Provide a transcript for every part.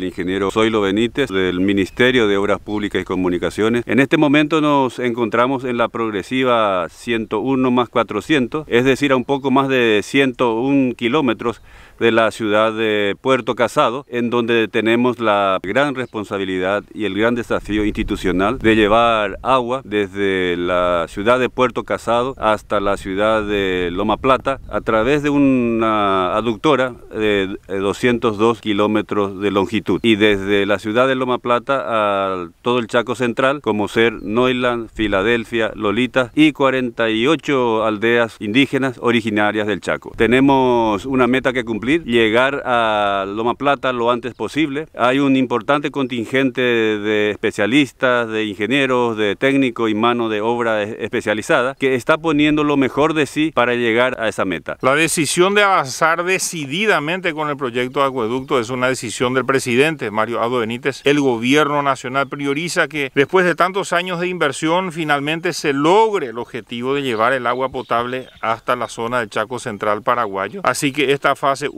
El ingeniero Zoilo Benítez del Ministerio de Obras Públicas y Comunicaciones. En este momento nos encontramos en la progresiva 101 más 400, es decir, a un poco más de 101 kilómetros de la ciudad de Puerto Casado, en donde tenemos la gran responsabilidad y el gran desafío institucional de llevar agua desde la ciudad de Puerto Casado hasta la ciudad de Loma Plata a través de una aductora de 202 kilómetros de longitud y desde la ciudad de Loma Plata a todo el Chaco Central, como ser Noiland, Filadelfia, Lolita y 48 aldeas indígenas originarias del Chaco. Tenemos una meta que cumplir llegar a Loma Plata lo antes posible. Hay un importante contingente de especialistas, de ingenieros, de técnicos y mano de obra especializada que está poniendo lo mejor de sí para llegar a esa meta. La decisión de avanzar decididamente con el proyecto de acueducto es una decisión del presidente Mario Abdo Benítez. El gobierno nacional prioriza que después de tantos años de inversión finalmente se logre el objetivo de llevar el agua potable hasta la zona del Chaco Central paraguayo. Así que esta fase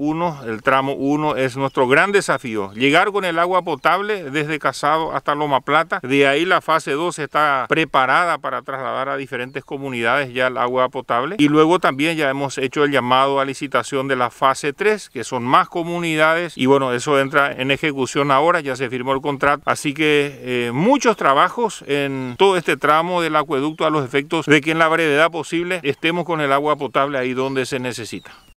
el tramo 1 es nuestro gran desafío. Llegar con el agua potable desde Casado hasta Loma Plata. De ahí la fase 2 está preparada para trasladar a diferentes comunidades ya el agua potable. Y luego también ya hemos hecho el llamado a licitación de la fase 3, que son más comunidades. Y bueno, eso entra en ejecución ahora, ya se firmó el contrato. Así que eh, muchos trabajos en todo este tramo del acueducto a los efectos de que en la brevedad posible estemos con el agua potable ahí donde se necesita.